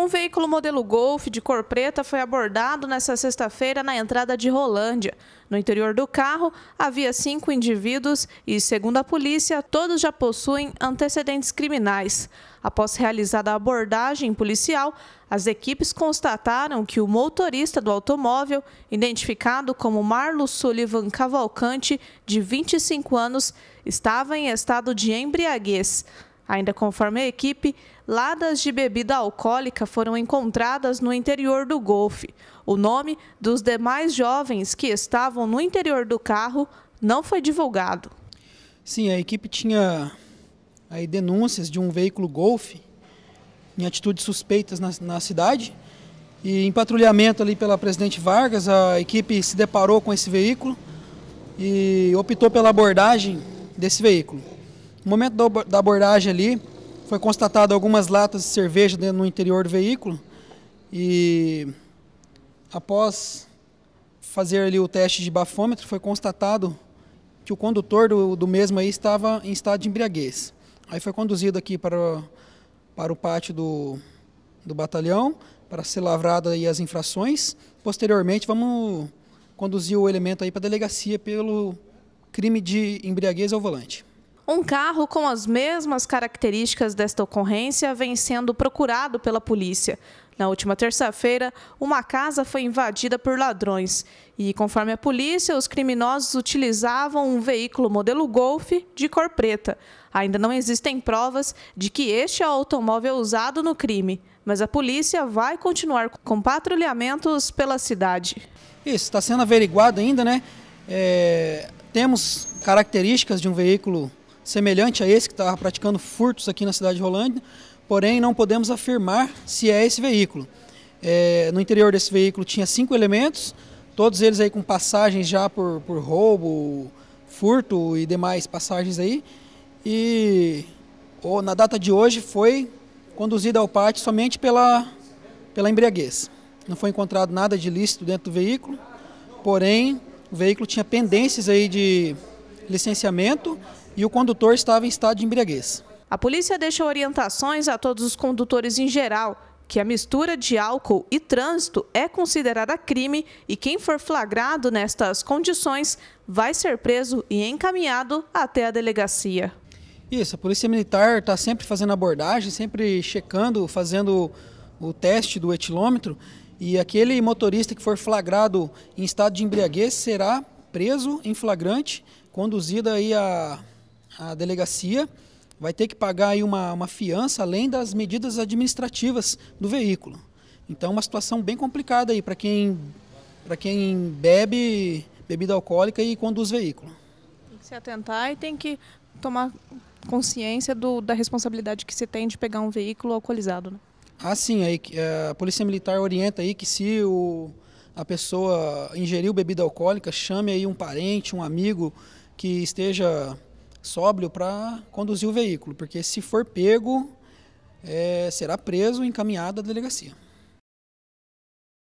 Um veículo modelo Golf de cor preta foi abordado nesta sexta-feira na entrada de Rolândia. No interior do carro havia cinco indivíduos e, segundo a polícia, todos já possuem antecedentes criminais. Após realizada a abordagem policial, as equipes constataram que o motorista do automóvel, identificado como Marlos Sullivan Cavalcante, de 25 anos, estava em estado de embriaguez. Ainda conforme a equipe, ladas de bebida alcoólica foram encontradas no interior do Golfe. O nome dos demais jovens que estavam no interior do carro não foi divulgado. Sim, a equipe tinha aí denúncias de um veículo Golfe em atitudes suspeitas na, na cidade. E em patrulhamento ali pela Presidente Vargas, a equipe se deparou com esse veículo e optou pela abordagem desse veículo. No momento da abordagem ali, foi constatado algumas latas de cerveja no interior do veículo e após fazer ali o teste de bafômetro, foi constatado que o condutor do, do mesmo aí estava em estado de embriaguez. Aí foi conduzido aqui para, para o pátio do, do batalhão para ser lavrada aí as infrações. Posteriormente, vamos conduzir o elemento aí para a delegacia pelo crime de embriaguez ao volante. Um carro com as mesmas características desta ocorrência vem sendo procurado pela polícia. Na última terça-feira, uma casa foi invadida por ladrões e, conforme a polícia, os criminosos utilizavam um veículo modelo Golf de cor preta. Ainda não existem provas de que este é o automóvel usado no crime, mas a polícia vai continuar com patrulhamentos pela cidade. Isso está sendo averiguado ainda, né? É, temos características de um veículo semelhante a esse que estava praticando furtos aqui na cidade de Rolândia, porém não podemos afirmar se é esse veículo. É, no interior desse veículo tinha cinco elementos, todos eles aí com passagens já por, por roubo, furto e demais passagens aí. E na data de hoje foi conduzida ao pátio somente pela, pela embriaguez. Não foi encontrado nada de lícito dentro do veículo, porém o veículo tinha pendências aí de licenciamento e o condutor estava em estado de embriaguez. A polícia deixa orientações a todos os condutores em geral que a mistura de álcool e trânsito é considerada crime e quem for flagrado nestas condições vai ser preso e encaminhado até a delegacia. Isso, a Polícia Militar está sempre fazendo abordagem, sempre checando, fazendo o teste do etilômetro e aquele motorista que for flagrado em estado de embriaguez será preso em flagrante, conduzido aí a a delegacia, vai ter que pagar aí uma, uma fiança além das medidas administrativas do veículo. Então, é uma situação bem complicada aí para quem, para quem bebe bebida alcoólica e conduz veículo. Tem que se atentar e tem que tomar consciência do, da responsabilidade que se tem de pegar um veículo alcoolizado. Né? Ah, sim. A, é, a Polícia Militar orienta aí que se o, a pessoa ingeriu bebida alcoólica, chame aí um parente, um amigo que esteja sóbrio para conduzir o veículo, porque se for pego, é, será preso e encaminhado à delegacia.